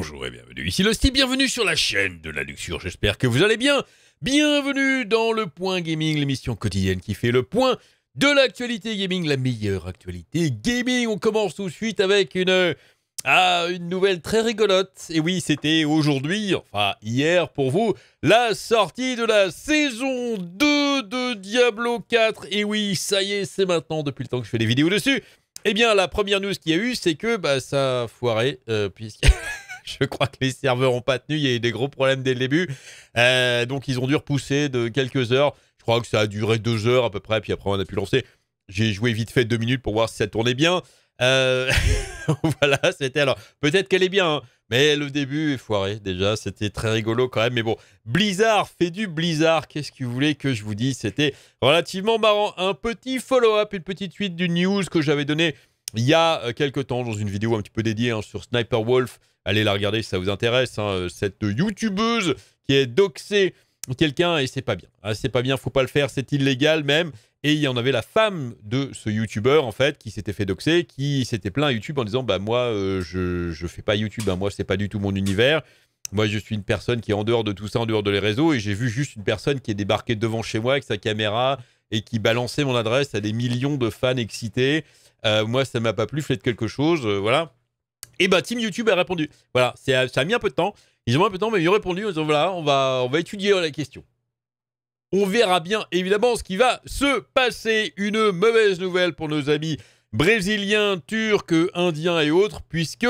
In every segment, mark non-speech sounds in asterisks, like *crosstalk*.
Bonjour et bienvenue, ici Losty, bienvenue sur la chaîne de la Luxure, j'espère que vous allez bien. Bienvenue dans le Point Gaming, l'émission quotidienne qui fait le point de l'actualité gaming, la meilleure actualité gaming. On commence tout de suite avec une, euh, ah, une nouvelle très rigolote. Et oui, c'était aujourd'hui, enfin hier pour vous, la sortie de la saison 2 de Diablo 4. Et oui, ça y est, c'est maintenant depuis le temps que je fais des vidéos dessus. Eh bien, la première news qu'il y a eu, c'est que bah, ça a foiré, euh, puisque... *laughs* *laughs* je crois que les serveurs n'ont pas tenu. Il y a eu des gros problèmes dès le début. Euh, donc, ils ont dû repousser de quelques heures. Je crois que ça a duré deux heures à peu près. Puis après, on a pu lancer. J'ai joué vite fait deux minutes pour voir si ça tournait bien. Euh, *laughs* voilà, c'était alors. Peut-être qu'elle est bien, hein. mais le début est foiré déjà. C'était très rigolo quand même. Mais bon, Blizzard fait du Blizzard. Qu'est-ce que vous voulez que je vous dise C'était relativement marrant. Un petit follow-up, une petite suite du news que j'avais donné il y a euh, quelques temps, dans une vidéo un petit peu dédiée hein, sur Sniper Wolf, allez la regarder si ça vous intéresse, hein, euh, cette youtubeuse qui est doxée quelqu'un et c'est pas bien. Ah, c'est pas bien, faut pas le faire, c'est illégal même. Et il y en avait la femme de ce youtubeur en fait qui s'était fait doxer, qui s'était plaint à YouTube en disant bah moi euh, je, je fais pas YouTube, hein, moi c'est pas du tout mon univers. Moi je suis une personne qui est en dehors de tout ça, en dehors de les réseaux et j'ai vu juste une personne qui est débarquée devant chez moi avec sa caméra, et qui balançait mon adresse à des millions de fans excités. Euh, moi, ça m'a pas plu, faites quelque chose, euh, voilà. Et bah, Team YouTube a répondu. Voilà, euh, ça a mis un peu de temps. Ils ont mis un peu de temps, mais ils ont répondu en disant voilà, on va, on va étudier la question. On verra bien évidemment ce qui va se passer. Une mauvaise nouvelle pour nos amis brésiliens, turcs, indiens et autres, puisque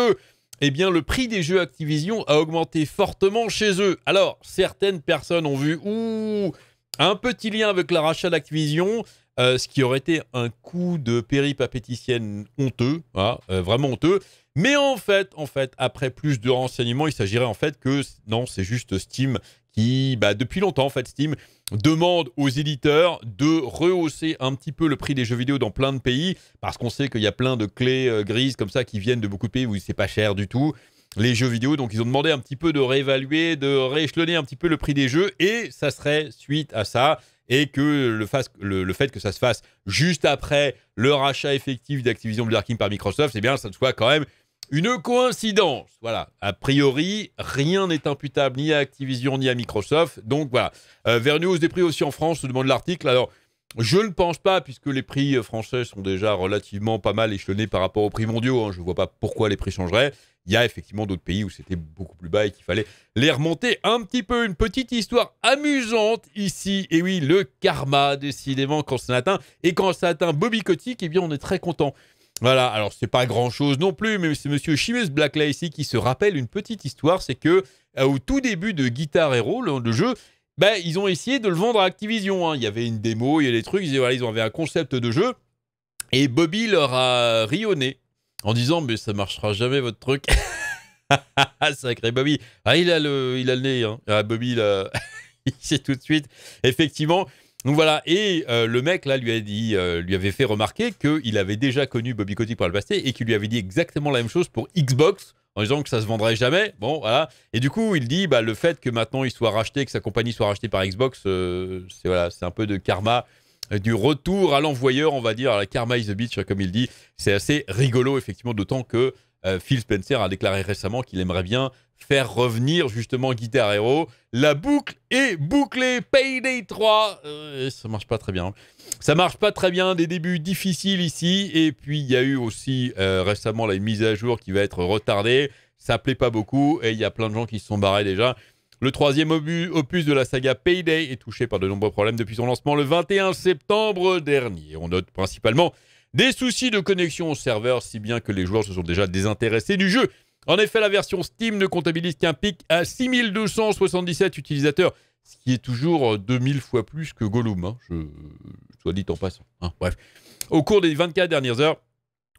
eh bien, le prix des jeux Activision a augmenté fortement chez eux. Alors, certaines personnes ont vu ouh, un petit lien avec la rachat d'Activision, euh, ce qui aurait été un coup de péripapéticienne honteux, hein, euh, vraiment honteux. Mais en fait, en fait, après plus de renseignements, il s'agirait en fait que non, c'est juste Steam qui, bah, depuis longtemps en fait, Steam demande aux éditeurs de rehausser un petit peu le prix des jeux vidéo dans plein de pays, parce qu'on sait qu'il y a plein de clés euh, grises comme ça qui viennent de beaucoup de pays où c'est pas cher du tout les jeux vidéo. Donc ils ont demandé un petit peu de réévaluer, de rééchelonner un petit peu le prix des jeux. Et ça serait suite à ça. Et que le, fait que ça se fasse juste après le rachat effectif d'Activision Blizzard King par Microsoft, c'est eh bien, ça ne soit quand même une coïncidence. Voilà. A priori, rien n'est imputable ni à Activision ni à Microsoft. Donc voilà. Euh, vers hausse des prix aussi en France, se demande l'article. Alors, je ne pense pas, puisque les prix euh, français sont déjà relativement pas mal échelonnés par rapport aux prix mondiaux. Hein. Je ne vois pas pourquoi les prix changeraient. Il y a effectivement d'autres pays où c'était beaucoup plus bas et qu'il fallait les remonter un petit peu. Une petite histoire amusante ici. Et oui, le karma, décidément, quand ça atteint. Et quand ça atteint Bobby Kotick, eh bien, on est très content. Voilà, alors c'est pas grand chose non plus, mais c'est monsieur Chimus Blackley ici qui se rappelle une petite histoire. C'est que, euh, au tout début de Guitar Hero, le jeu, ben, ils ont essayé de le vendre à Activision. Hein. Il y avait une démo, il y avait des trucs, ils, voilà, ils avaient un concept de jeu. Et Bobby leur a nez en disant Mais ça marchera jamais votre truc. *laughs* Sacré Bobby. Ah, il a le, il a le nez. Hein. Ah, Bobby, *laughs* il, sait tout de suite. Effectivement. Donc voilà, et euh, le mec là lui a dit, euh, lui avait fait remarquer qu'il avait déjà connu Bobby Kotick par le passé et qu'il lui avait dit exactement la même chose pour Xbox en disant que ça se vendrait jamais. Bon, voilà. Et du coup, il dit bah, le fait que maintenant il soit racheté, que sa compagnie soit rachetée par Xbox, euh, c'est voilà, c'est un peu de karma, euh, du retour à l'envoyeur, on va dire, la karma is the bitch, comme il dit. C'est assez rigolo, effectivement, d'autant que euh, Phil Spencer a déclaré récemment qu'il aimerait bien faire revenir justement Guitar Hero. La boucle est bouclée, Payday 3. Euh, ça marche pas très bien. Ça marche pas très bien, des débuts difficiles ici. Et puis il y a eu aussi euh, récemment la mise à jour qui va être retardée. Ça plaît pas beaucoup et il y a plein de gens qui se sont barrés déjà. Le troisième opus de la saga Payday est touché par de nombreux problèmes depuis son lancement le 21 septembre dernier. On note principalement des soucis de connexion au serveur, si bien que les joueurs se sont déjà désintéressés du jeu. En effet, la version Steam ne comptabilise qu'un pic à 6277 utilisateurs, ce qui est toujours 2000 euh, fois plus que Gollum, hein. je... soit dit en passant. Hein. bref. Au cours des 24 dernières heures,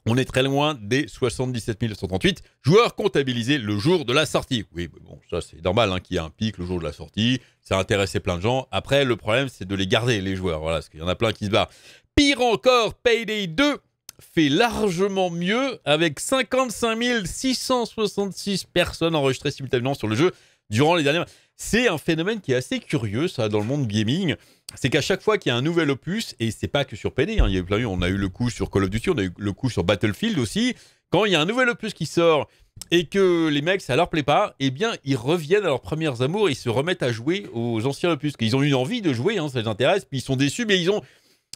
on est très loin des 77 138 joueurs comptabilisés le jour de la sortie. Oui, bon, ça c'est normal hein, qu'il y ait un pic le jour de la sortie. Ça a intéressé plein de gens. Après, le problème c'est de les garder, les joueurs. Voilà, parce qu'il y en a plein qui se barrent. Pire encore, Payday 2 fait largement mieux avec 55 666 personnes enregistrées simultanément sur le jeu durant les dernières... C'est un phénomène qui est assez curieux, ça, dans le monde gaming. C'est qu'à chaque fois qu'il y a un nouvel opus, et c'est pas que sur PD, hein, il y a eu plein, on a eu le coup sur Call of Duty, on a eu le coup sur Battlefield aussi. Quand il y a un nouvel opus qui sort et que les mecs, ça leur plaît pas, eh bien, ils reviennent à leurs premières amours et ils se remettent à jouer aux anciens opus. Ils ont eu envie de jouer, hein, ça les intéresse, puis ils sont déçus, mais ils ont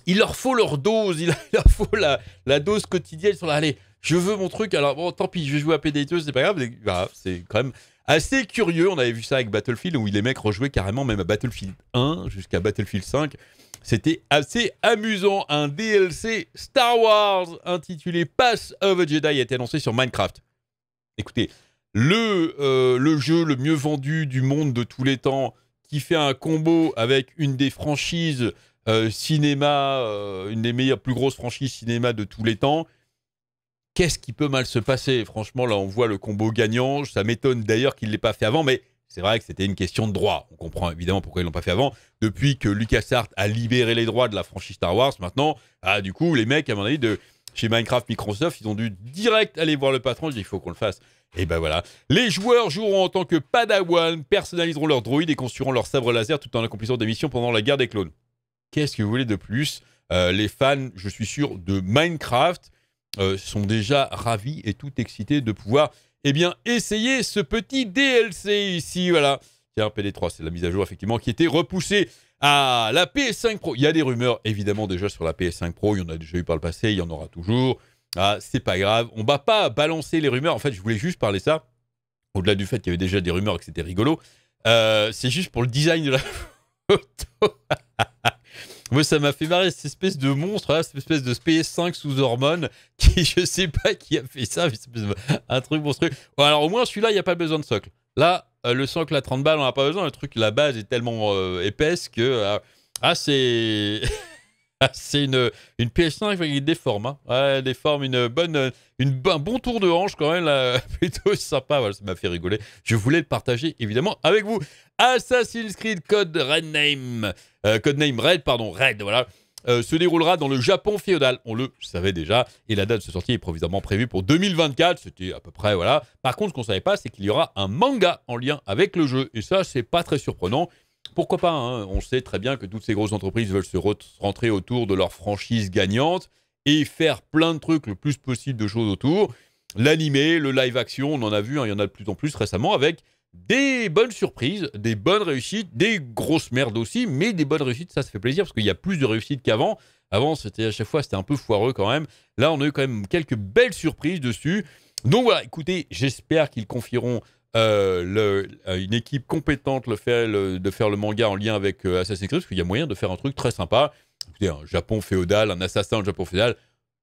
il leur faut leur dose, il *laughs* leur faut la, dose quotidienne. Ils sont là, allez, je veux mon truc, alors bon, tant pis, je vais jouer à PD2, c'est pas grave. Bah, c'est quand même assez curieux. On avait vu ça avec Battlefield, où les mecs rejouaient carrément même à Battlefield 1 jusqu'à Battlefield 5. C'était assez amusant. Un DLC Star Wars intitulé Pass of a Jedi a été annoncé sur Minecraft. Écoutez, le, euh, le jeu le mieux vendu du monde de tous les temps, qui fait un combo avec une des franchises euh, cinéma, euh, une des meilleures, plus grosses franchises cinéma de tous les temps. Qu'est-ce qui peut mal se passer Franchement, là, on voit le combo gagnant. Ça m'étonne d'ailleurs qu'il ne l'ait pas fait avant, mais c'est vrai que c'était une question de droit. On comprend évidemment pourquoi ils l'ont pas fait avant. Depuis que LucasArts a libéré les droits de la franchise Star Wars, maintenant, ah, du coup, les mecs, à mon avis, de chez Minecraft, Microsoft, ils ont dû direct aller voir le patron. Je dis, il faut qu'on le fasse. Et ben voilà. Les joueurs joueront en tant que Padawan, personnaliseront leurs droïdes et construiront leur sabre laser tout en accomplissant des missions pendant la guerre des clones. Qu'est-ce que vous voulez de plus euh, Les fans, je suis sûr, de Minecraft euh, sont déjà ravis et tout excités de pouvoir eh bien, essayer ce petit DLC ici. Voilà. Tiens, PD3, c'est la mise à jour, effectivement, qui était repoussée à la PS5 Pro. Il y a des rumeurs, évidemment, déjà sur la PS5 Pro. Il y en a déjà eu par le passé, il y en aura toujours. Ah, c'est pas grave. On va pas balancer les rumeurs. En fait, je voulais juste parler ça. Au-delà du fait qu'il y avait déjà des rumeurs et que c'était rigolo. Euh, c'est juste pour le design de la *laughs* photo. Moi, ça m'a fait marrer cette espèce de monstre, hein, cette espèce de PS5 sous hormones, *laughs* qui je sais pas qui a fait ça, un truc monstrueux. Bon, alors au moins, celui-là, il n'y a pas besoin de socle. Là, euh, le socle à 30 balles, on a pas besoin. Le truc, la base est tellement euh, épaisse que. Euh, ah, c'est. *laughs* Ah, c'est une, une PS5 qui déforme. formes. Hein. déforme une bonne, une, un bon tour de hanche quand même. Là. *laughs* Plutôt sympa. Voilà, ça m'a fait rigoler. Je voulais le partager évidemment avec vous. Assassin's Creed Code Name euh, codename Red, pardon, Red, voilà, euh, se déroulera dans le Japon féodal. On le savait déjà. Et la date de sortie est provisoirement prévue pour 2024. C'était à peu près, voilà. Par contre, ce qu'on ne savait pas, c'est qu'il y aura un manga en lien avec le jeu. Et ça, c'est pas très surprenant. Pourquoi pas hein. On sait très bien que toutes ces grosses entreprises veulent se rentrer autour de leur franchise gagnante et faire plein de trucs, le plus possible de choses autour. L'animé, le live action, on en a vu, hein. il y en a de plus en plus récemment avec des bonnes surprises, des bonnes réussites, des grosses merdes aussi, mais des bonnes réussites, ça, ça fait plaisir parce qu'il y a plus de réussites qu'avant. Avant, c'était à chaque fois, c'était un peu foireux quand même. Là, on a eu quand même quelques belles surprises dessus. Donc voilà, écoutez, j'espère qu'ils confieront euh, euh une équipe compétente le de faire le manga en lien avec euh, Assassin's Creed, parce qu'il y a moyen de faire un truc très sympa. Écoutez, un Japon féodal, un assassin au Japon féodal,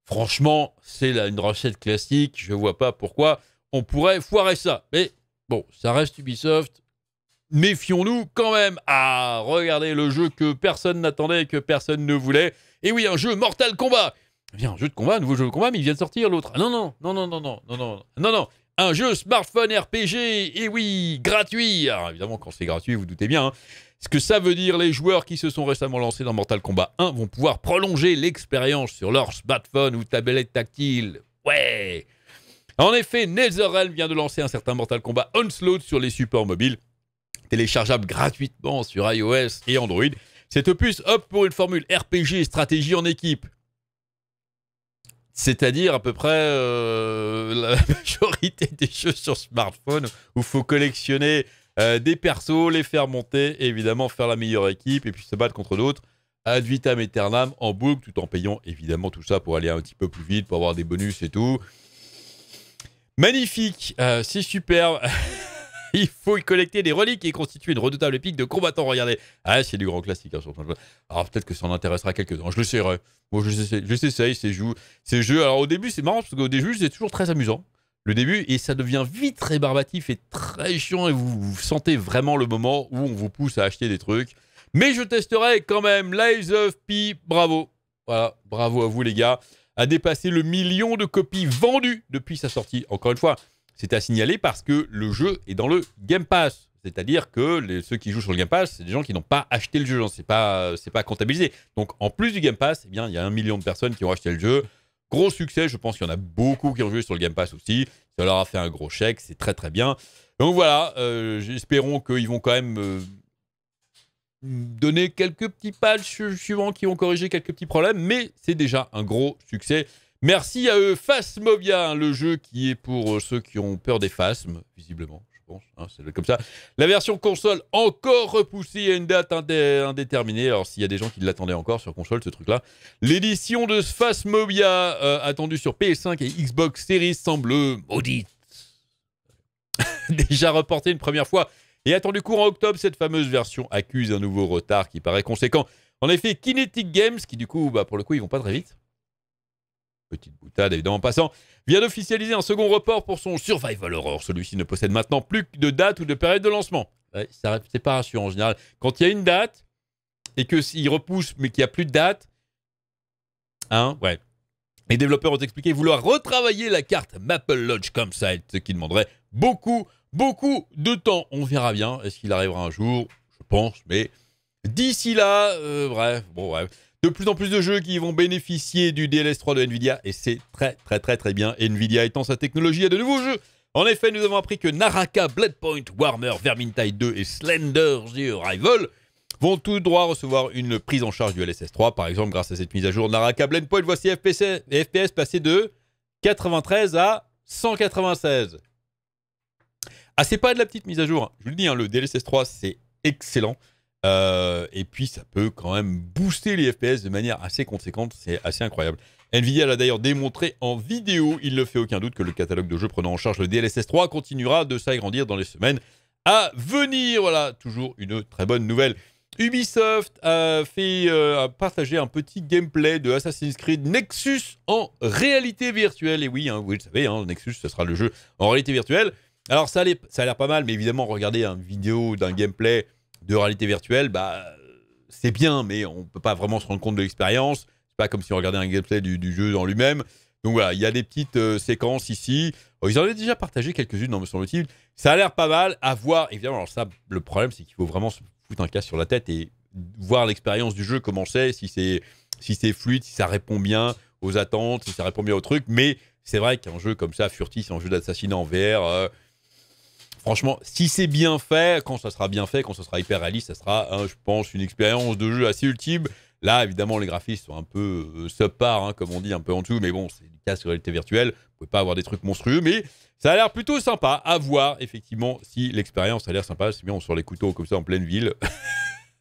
franchement, c'est une recette classique. Je vois pas pourquoi on pourrait foirer ça. Mais Bon, ça reste Ubisoft. Méfions-nous quand même. Ah, regardez le jeu que personne n'attendait, que personne ne voulait. Et oui, un jeu Mortal Kombat. Viens, un jeu de combat, un nouveau jeu de combat, mais il vient de sortir l'autre. Non, non, non, non, non, non, non, non, non, Un jeu smartphone RPG, et oui, gratuit. Alors évidemment, quand c'est gratuit, vous, vous doutez bien. Ce que ça veut dire, les joueurs qui se sont récemment lancés dans Mortal Kombat 1 vont pouvoir prolonger l'expérience sur leur smartphone ou tablette tactile. Ouais. En effet, Netherrealm vient de lancer un certain Mortal Kombat Onslaught sur les supports mobiles, téléchargeable gratuitement sur iOS et Android. Cet opus opte pour une formule RPG stratégie en équipe. C'est-à-dire à peu près euh, la *laughs* majorité des jeux sur smartphone où il faut collectionner euh, des persos, les faire monter, évidemment faire la meilleure équipe et puis se battre contre d'autres ad vitam aeternam en boucle tout en payant évidemment tout ça pour aller un petit peu plus vite, pour avoir des bonus et tout. Magnifique, euh, c'est superbe. *laughs* Il faut y collecter des reliques et constituer une redoutable épique de combattants. Regardez. Ah, c'est du grand classique. Hein, Alors, peut-être que ça en intéressera quelques-uns. Je le sais. Moi, je sais C'est jeux. Ces jeux. Alors, au début, c'est marrant parce qu'au début, c'est toujours très amusant. Le début, et ça devient vite rébarbatif et très chiant. Et vous, sentez vraiment le moment où on vous pousse à acheter des trucs. Mais je testerai quand même Lives of Pi. Bravo. Voilà. Bravo à vous, les gars a dépassé le million de copies vendues depuis sa sortie. Encore une fois, c'est à signaler parce que le jeu est dans le Game Pass. C'est-à-dire que les, ceux qui jouent sur le Game Pass, c'est des gens qui n'ont pas acheté le jeu. Hein. C'est pas, c'est pas comptabilisé. Donc, en plus du Game Pass, eh bien, il y a un million de personnes qui ont acheté le jeu. Gros succès, je pense qu'il y en a beaucoup qui ont joué sur le Game Pass aussi. Ça leur a fait un gros chèque, c'est très très bien. Donc voilà, euh, espérons qu'ils vont quand même euh, donner quelques petits patchs suivants qui ont corrigé quelques petits problèmes, mais c'est déjà un gros succès. Merci à eux. Phasmobia, hein, le jeu qui est pour euh, ceux qui ont peur des phasmes, visiblement, je pense. Hein, c'est comme ça. La version console encore repoussée à une date indéterminée. Alors, s'il y a des gens qui l'attendaient encore sur console, ce truc-là. L'édition de fast euh, attendue sur PS5 et Xbox Series, semble maudite. *laughs* déjà reportée une première fois et attendu courant en octobre, cette fameuse version accuse un nouveau retard qui paraît conséquent. En effet, Kinetic Games, qui du coup, bah, pour le coup, ils vont pas très vite, petite boutade évidemment en passant, vient d'officialiser un second report pour son Survival Horror. Celui-ci ne possède maintenant plus de date ou de période de lancement. Ouais, c'est pas rassurant en général. Quand il y a une date et que repousse mais qu'il n'y a plus de date, hein, ouais. Les développeurs ont expliqué vouloir retravailler la carte Maple Lodge comme ça, ce qui demanderait beaucoup beaucoup de temps. On verra bien. Est-ce qu'il arrivera un jour Je pense, mais d'ici là, euh, bref, bon, bref. De plus en plus de jeux qui vont bénéficier du DLS3 de Nvidia et c'est très, très, très, très bien. Nvidia étant sa technologie à de nouveaux jeux. En effet, nous avons appris que Naraka, Bloodpoint, Warmer, Vermintide 2 et Slender The Rival vont tout droit recevoir une prise en charge du LSS3. Par exemple, grâce à cette mise à jour, Naraka Blendpoint, voici FPS, FPS passé de 93 à 196. Ah, c'est pas de la petite mise à jour. Je vous le dis, hein, le DLSS 3, c'est excellent. Euh, et puis, ça peut quand même booster les FPS de manière assez conséquente. C'est assez incroyable. Nvidia l'a d'ailleurs démontré en vidéo. Il ne fait aucun doute que le catalogue de jeux prenant en charge le DLSS 3 continuera de s'agrandir dans les semaines à venir. Voilà, toujours une très bonne nouvelle. Ubisoft a fait euh, un petit gameplay de Assassin's Creed Nexus en réalité virtuelle. Et oui, hein, vous le savez, hein, Nexus, ce sera le jeu en réalité virtuelle. Alors ça, ça a l'air pas mal, mais évidemment, regarder une vidéo d'un gameplay de réalité virtuelle, bah, c'est bien, mais on ne peut pas vraiment se rendre compte de l'expérience. C'est pas comme si on regardait un gameplay du, jeu en lui-même. Donc voilà, il y a des petites euh, séquences ici. Oh, ils en avaient déjà partagé quelques-unes, hein, me semble-t-il. Ça a l'air pas mal à voir. Évidemment, alors ça, le problème, c'est qu'il faut vraiment se foutre un cas sur la tête et voir l'expérience du jeu, comment c'est, si c'est si fluide, si ça répond bien aux attentes, si ça répond bien au truc. Mais c'est vrai qu'un jeu comme ça, furtif, un jeu d'assassinat en VR, euh, Franchement, si c'est bien fait, quand ça sera bien fait, quand ça sera hyper réaliste, ça sera, hein, je pense, une expérience de jeu assez ultime. Là, évidemment, les graphismes sont un peu euh, subpar, hein, comme on dit, un peu en dessous, mais bon, c'est du cas sur réalité virtuelle. Vous pouvez pas avoir des trucs monstrueux, mais ça a l'air plutôt sympa à voir, effectivement, si l'expérience a l'air sympa. C'est bien, on sort les couteaux comme ça en pleine ville.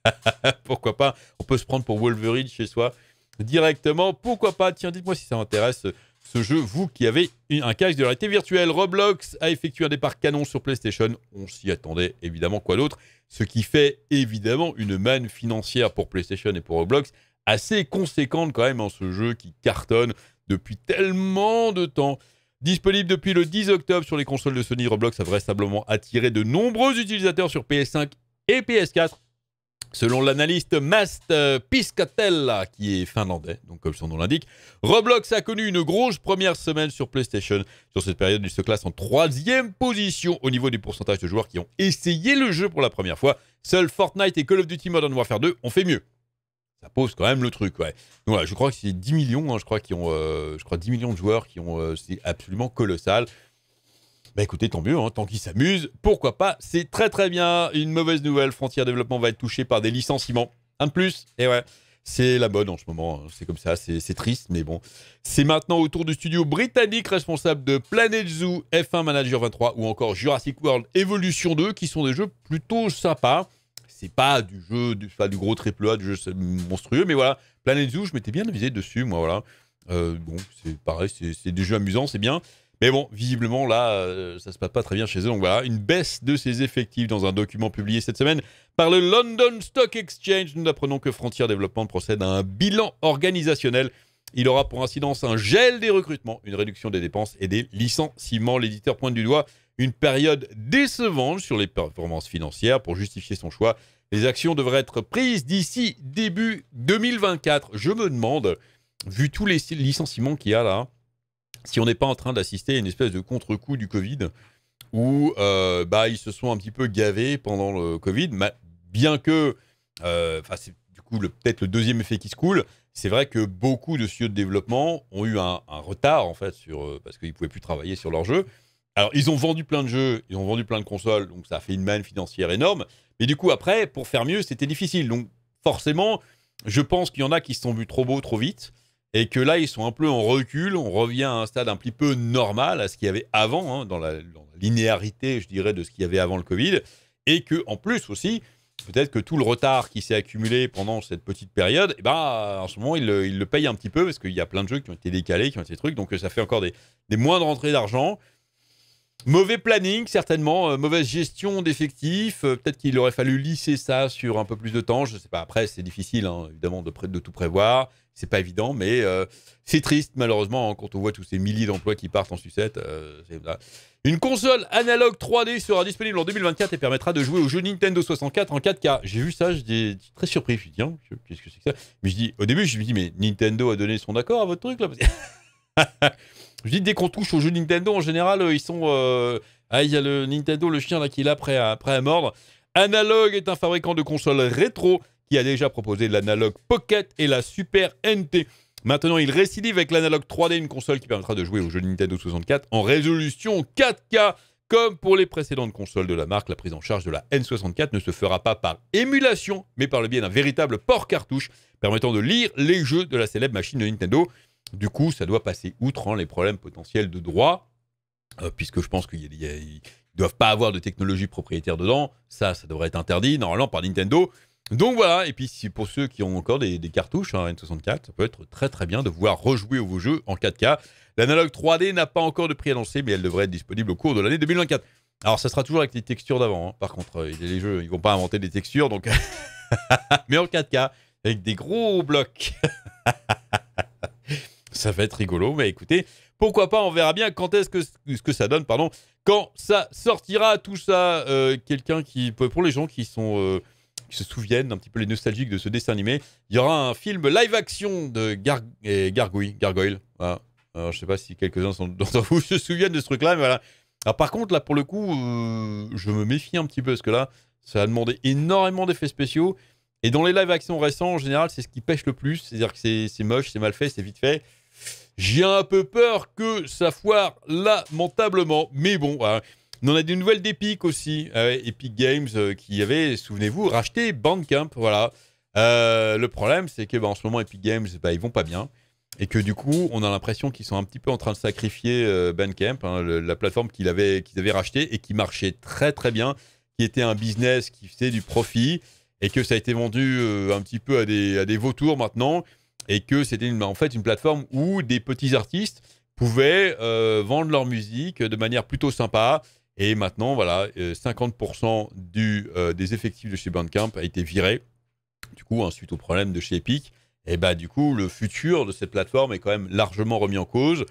*laughs* pourquoi pas On peut se prendre pour Wolverine chez soi directement. Pourquoi pas Tiens, dites-moi si ça m'intéresse ce jeu, vous qui avez un casque de réalité virtuelle. Roblox a effectué un départ canon sur PlayStation. On s'y attendait évidemment, quoi d'autre Ce qui fait évidemment une manne financière pour PlayStation et pour Roblox assez conséquente quand même en ce jeu qui cartonne depuis tellement de temps. Disponible depuis le 10 octobre sur les consoles de Sony, Roblox a vraisemblablement attiré de nombreux utilisateurs sur PS5 et PS4 Selon l'analyste Mast euh, Piscatella, qui est finlandais, donc comme son nom l'indique, Roblox a connu une grosse première semaine sur PlayStation. Sur cette période, il se classe en troisième position au niveau du pourcentage de joueurs qui ont essayé le jeu pour la première fois. Seul Fortnite et Call of Duty Modern Warfare 2 ont fait mieux. Ça pose quand même le truc, ouais. voilà, je crois que c'est 10 millions, hein, je crois qu'ils ont, euh, je crois 10 millions de joueurs qui ont, euh, c'est absolument colossal. Bah écoutez, tant mieux, hein, tant qu'ils s'amusent, pourquoi pas, c'est très très bien. Une mauvaise nouvelle, Frontière Développement va être touchée par des licenciements. Un de plus, et ouais. C'est la mode en ce moment, hein, c'est comme ça, c'est triste, mais bon. C'est maintenant au tour du studio britannique responsable de Planet Zoo, F1 Manager 23 ou encore Jurassic World Evolution 2, qui sont des jeux plutôt sympas. C'est pas du jeu, du, pas du gros triple A, du jeu monstrueux, mais voilà. Planet Zoo, je m'étais bien avisé dessus, moi, voilà. Euh, bon, c'est pareil, c'est des jeux amusants, c'est bien. Mais bon, visiblement, là, euh, ça se passe pas très bien chez eux. Donc voilà, une baisse de ses effectifs dans un document publié cette semaine par le London Stock Exchange. Nous apprenons que Frontier Développement procède à un bilan organisationnel. Il aura pour incidence un gel des recrutements, une réduction des dépenses et des licenciements. L'éditeur pointe du doigt une période décevante sur les performances financières pour justifier son choix. Les actions devraient être prises d'ici début 2024. Je me demande, vu tous les licenciements qu'il y a là, si on n'est pas en train d'assister à une espèce de contre-coup du Covid, où euh, bah, ils se sont un petit peu gavés pendant le Covid, bien que, euh, c'est du coup peut-être le deuxième effet qui se coule, c'est vrai que beaucoup de studios de développement ont eu un, retard, en fait, sur, euh, parce qu'ils ne pouvaient plus travailler sur leurs jeux. Alors, ils ont vendu plein de jeux, ils ont vendu plein de consoles, donc ça a fait une manne financière énorme. Mais du coup, après, pour faire mieux, c'était difficile. Donc, forcément, je pense qu'il y en a qui se sont vus trop beaux trop vite et que là, ils sont un peu en recul, on revient à un stade un petit peu normal à ce qu'il y avait avant, hein, dans, la, linéarité, je dirais, de ce qu'il y avait avant le Covid, et que en plus aussi, peut-être que tout le retard qui s'est accumulé pendant cette petite période, eh ben, en ce moment, ils le, payent paye un petit peu, parce qu'il y a plein de jeux qui ont été décalés, qui ont été trucs, donc ça fait encore des, moindres rentrées d'argent. Mauvais planning, certainement, euh, mauvaise gestion d'effectifs. Euh, peut-être qu'il aurait fallu lisser ça sur un peu plus de temps. Je ne sais pas. Après, c'est difficile, hein, évidemment, de, tout prévoir c'est pas évident, mais euh, c'est triste malheureusement hein, quand on voit tous ces milliers d'emplois qui partent en sucette. Euh, Une console analogue 3D sera disponible en 2024 et permettra de jouer aux jeux Nintendo 64 en 4K. J'ai vu ça, j'étais très surpris. Je me suis dit, qu'est-ce que c'est que ça Mais je dis, au début, je me dis, mais Nintendo a donné son accord à votre truc là *laughs* Je dis, dès qu'on touche aux jeux Nintendo, en général, euh, ils sont. Ah, il y a le Nintendo, le chien là qui est là, prêt à, mordre. Analogue est un fabricant de consoles rétro qui a déjà proposé l'analogue Pocket et la Super NT. Maintenant, il récidive avec l'analogue 3D, une console qui permettra de jouer aux jeux Nintendo 64 en résolution 4K. Comme pour les précédentes consoles de la marque, la prise en charge de la N64 ne se fera pas par émulation, mais par le biais d'un véritable port cartouche permettant de lire les jeux de la célèbre machine de Nintendo. Du coup, ça doit passer outre hein, les problèmes potentiels de droit, euh, puisque je pense qu'ils ne doivent pas avoir de technologie propriétaire dedans. Ça, ça devrait être interdit, normalement, par Nintendo. Donc voilà, et puis pour ceux qui ont encore des, cartouches hein, N64, ça peut être très très bien de voir rejouer vos jeux en 4K. L'analogue 3D n'a pas encore de prix annoncé, mais elle devrait être disponible au cours de l'année 2024. Alors ça sera toujours avec les textures d'avant, hein. par contre, euh, les jeux, ils vont pas inventer des textures, donc... *laughs* mais en 4K, avec des gros blocs. *laughs* ça va être rigolo, mais écoutez, pourquoi pas, on verra bien quand est-ce que, ce que ça donne, pardon, quand ça sortira, tout ça, euh, quelqu'un qui... Pour les gens qui sont... Euh, qui se souviennent, un petit peu les nostalgiques de ce dessin animé. Il y aura un film live action de eh, Gargouille, Gargoyle. Voilà. je sais pas si quelques-uns *laughs* d'entre vous se souviennent de ce truc-là, mais voilà. par contre, là, pour le coup, euh, je me méfie un petit peu, parce que là, ça a demandé énormément d'effets spéciaux. Et dans les live actions récents, en général, c'est ce qui pêche le plus. C'est-à-dire que c'est moche, c'est mal fait, c'est vite fait. J'ai un peu peur que ça foire lamentablement, mais bon. Voilà on a des nouvelles d'Epic aussi, euh, Epic Games euh, qui avait, souvenez-vous, racheté Bandcamp. Voilà. Euh, le problème, c'est que bah, en ce moment, Epic Games, ils bah, ils vont pas bien. Et que du coup, on a l'impression qu'ils sont un petit peu en train de sacrifier Bandcamp, hein, la plateforme qu'ils avaient, avaient rachetée et qui marchait très très bien, qui était un business qui faisait du profit et que ça a été vendu un petit peu à à des vautours maintenant et que c'était en fait une plateforme où des petits artistes pouvaient vendre leur musique de manière plutôt sympa et maintenant, voilà, 50% euh, du, euh, des effectifs de chez Bandcamp a été viré. Du coup, hein, suite au problème de chez Epic, et eh bah ben, du coup, le futur de cette plateforme est quand même largement remis en cause.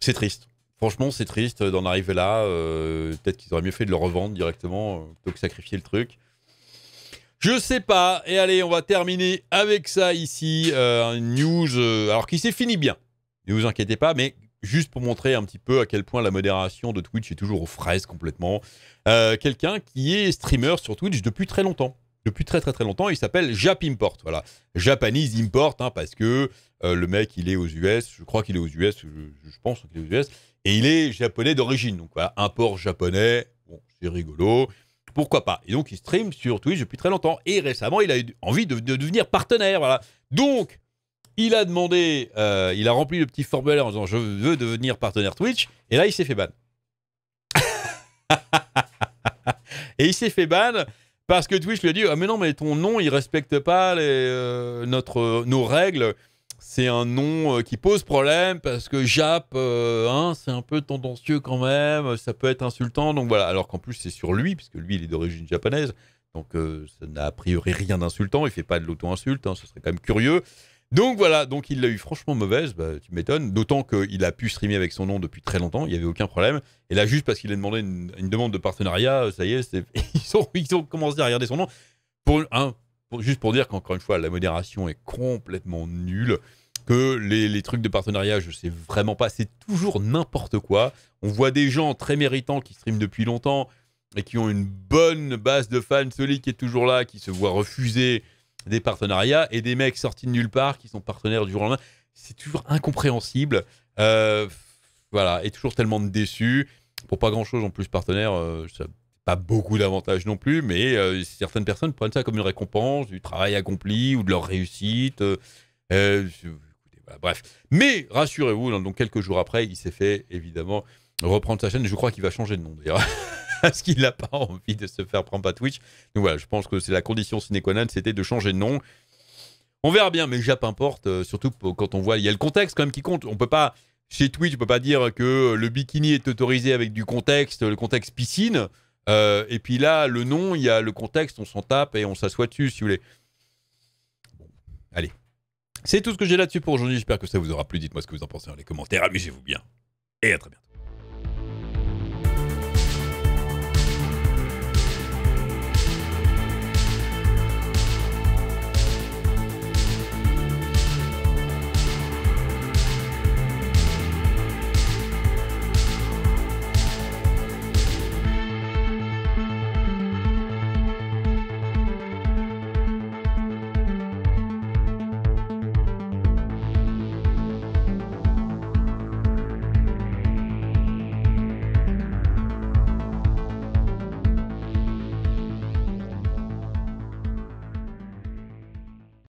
C'est triste. Franchement, c'est triste d'en arriver là. Euh, peut-être qu'ils auraient mieux fait de le revendre directement plutôt que sacrifier le truc. Je sais pas. Et allez, on va terminer avec ça ici. Une news. alors qui s'est fini bien. Ne vous inquiétez pas, mais juste pour montrer un petit peu à quel point la modération de Twitch est toujours aux fraises complètement. Euh, quelqu'un qui est streamer sur Twitch depuis très longtemps. Depuis très très très longtemps, il s'appelle JapImport. voilà. Japanese Import, hein, parce que euh, le mec, il est aux US, je crois qu'il est aux US, je, pense qu'il est aux US, et il est japonais d'origine, donc voilà, import japonais, bon, c'est rigolo, pourquoi pas. Et donc, il stream sur Twitch depuis très longtemps, et récemment, il a eu envie de, de devenir partenaire, voilà. Donc, il a demandé, euh, il a rempli le petit formulaire en disant je veux devenir partenaire Twitch, et là il s'est fait ban. *laughs* et il s'est fait ban parce que Twitch lui a dit ah mais non mais ton nom il respecte pas euh, notre euh, nos règles. C'est un nom qui pose problème parce que Jap, hein, c'est un peu tendancieux quand même, ça peut être insultant, donc voilà. Alors qu'en plus c'est sur lui, puisque lui il est d'origine japonaise, donc ça n'a a priori rien d'insultant, il fait pas de l'auto-insulte, hein. ce serait quand même curieux. Donc voilà, donc il l'a eu franchement mauvaise, bah, tu m'étonnes, d'autant qu'il a pu streamer avec son nom depuis très longtemps, il n'y avait aucun problème. Et là, juste parce qu'il a demandé une, demande de partenariat, euh, ça y est, *laughs* Ils, ont, ils, ont, commencé à regarder son nom. Hein, pour, juste pour dire qu'encore une fois, la modération est complètement nulle, que les, les trucs de partenariat, je sais vraiment pas, c'est toujours n'importe quoi. On voit des gens très méritants qui streament depuis longtemps et qui ont une bonne base de fans, solides qui est toujours là, qui se voit refuser des partenariats et des mecs sortis de nulle part qui sont partenaires du jour au lendemain. C'est toujours incompréhensible. Euh, voilà, et toujours tellement déçu. Pour pas grand chose en plus, partenaire, euh, pas beaucoup d'avantages non plus, mais euh, certaines personnes prennent ça comme une récompense du travail accompli ou de leur réussite. bref. Mais rassurez-vous, donc quelques jours après, il s'est fait évidemment reprendre sa chaîne. Je crois qu'il va changer de nom d'ailleurs. *laughs* parce qu'il n'a pas envie de se faire prendre par Twitch. Donc voilà, je pense que c'est la condition sine qua non, c'était de changer de nom. On verra bien, mais Jap importe, euh, surtout quand on voit, il y a le contexte quand même qui compte. On peut pas, chez Twitch, on peut pas dire que le bikini est autorisé avec du contexte, le contexte piscine. Euh, et puis là, le nom, il y a le contexte, on s'en tape et on s'assoit dessus, si vous voulez. allez. C'est tout ce que j'ai là-dessus pour aujourd'hui. J'espère que ça vous aura plu. Dites-moi ce que vous en pensez dans les commentaires. Amusez-vous bien. Et à très bientôt.